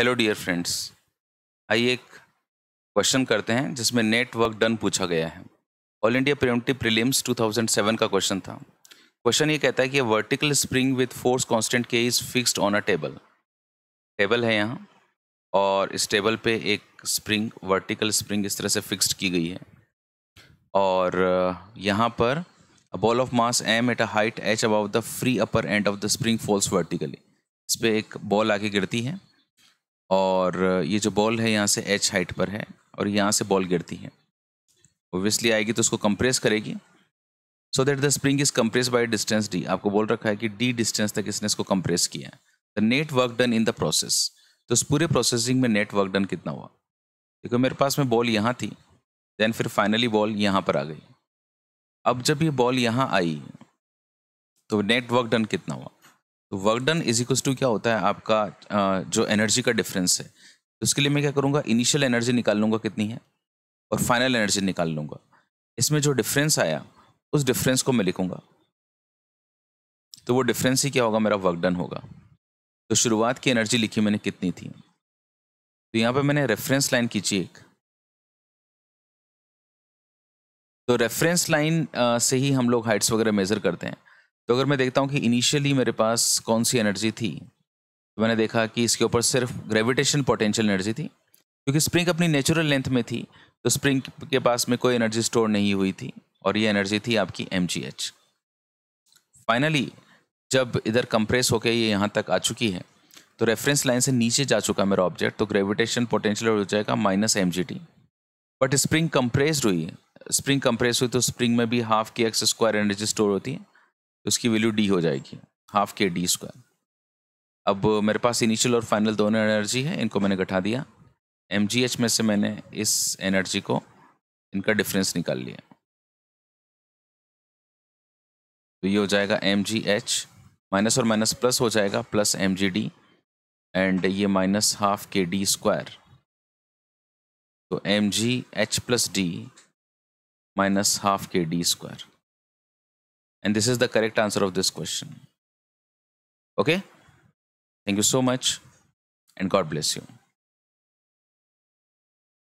Hello dear friends आइए एक question करते हैं जिसमें नेटवर्क डन पूछा गया है ऑल इंडिया प्रिमटिव प्रीलिम्स 2007 का क्वेश्चन था क्वेश्चन ये कहता है कि vertical spring with force constant K is fixed on a table table है यहाँ और इस टेबल पे एक स्प्रिंग वर्टिकल स्प्रिंग इस तरह से फिक्स्ड की गई है और यहाँ पर ball of mass M at a height H about the free upper end of the spring falls vertically इस पर एक बॉल आके गिरती है और ये जो बॉल है यहाँ से एच हाइट पर है और यहाँ से बॉल गिरती है ओबियसली आएगी तो उसको कंप्रेस करेगी so that the spring is compress by distance D आपको बोल रखा है कि डी डिस्टेंस तक इसने इसको कंप्रेस किया है the net work done in the process तो इस पूरे प्रोसेसिंग में नेट वर्क डन कितना हुआ देखो मेरे पास में बॉल यहाँ थी देन फिर फाइनली बॉल यहाँ पर आ गई अब जब ये बॉल यहाँ आई तो नेट वर्क डन कितना हुआ तो work done is equal to क्या होता है आपका जो एनर्जी का डिफरेंस है तो उसके लिए मैं क्या करूँगा इनिशियल एनर्जी निकाल लूँगा कितनी है और फाइनल एनर्जी निकाल लूँगा इसमें जो डिफरेंस आया उस डिफरेंस को मैं लिखूँगा तो वो डिफरेंस ही क्या होगा मेरा वर्क डन होगा तो शुरुआत की एनर्जी लिखी मैंने कितनी थी तो यहाँ पे मैंने रेफरेंस लाइन खींची एक तो रेफरेंस लाइन से ही हम लोग हाइट्स वगैरह मेज़र करते हैं तो अगर मैं देखता हूँ कि इनिशियली मेरे पास कौन सी एनर्जी थी तो मैंने देखा कि इसके ऊपर सिर्फ ग्रेविटेशन पोटेंशियल एनर्जी थी क्योंकि स्प्रिंग अपनी नेचुरल लेंथ में थी तो स्प्रिंग के पास में कोई एनर्जी स्टोर नहीं हुई थी और ये एनर्जी थी आपकी एम फाइनली जब इधर कंप्रेस होकर ये यहाँ तक आ चुकी है तो रेफरेंस लाइन से नीचे जा चुका मेरा ऑब्जेक्ट तो ग्रेविटेशन पोटेंशियल हो जाएगा minus M but spring compress हुई स्प्रिंग कंप्रेस हुई तो स्प्रिंग में भी हाफ की एक्स स्क्वायर एनर्जी स्टोर होती है तो इसकी वैल्यू डी हो जाएगी हाफ के डी स्क्वायर अब मेरे पास इनिशियल और फाइनल दोनों एनर्जी है इनको मैंने घटा दिया एम में से मैंने इस एनर्जी को इनका डिफरेंस निकाल लिया तो ये हो जाएगा एम जी एच माइनस और माइनस प्लस हो जाएगा plus M G D and ये minus half K D square तो M G H plus D minus half K D square And this is the correct answer of this question. Okay? Thank you so much and God bless you.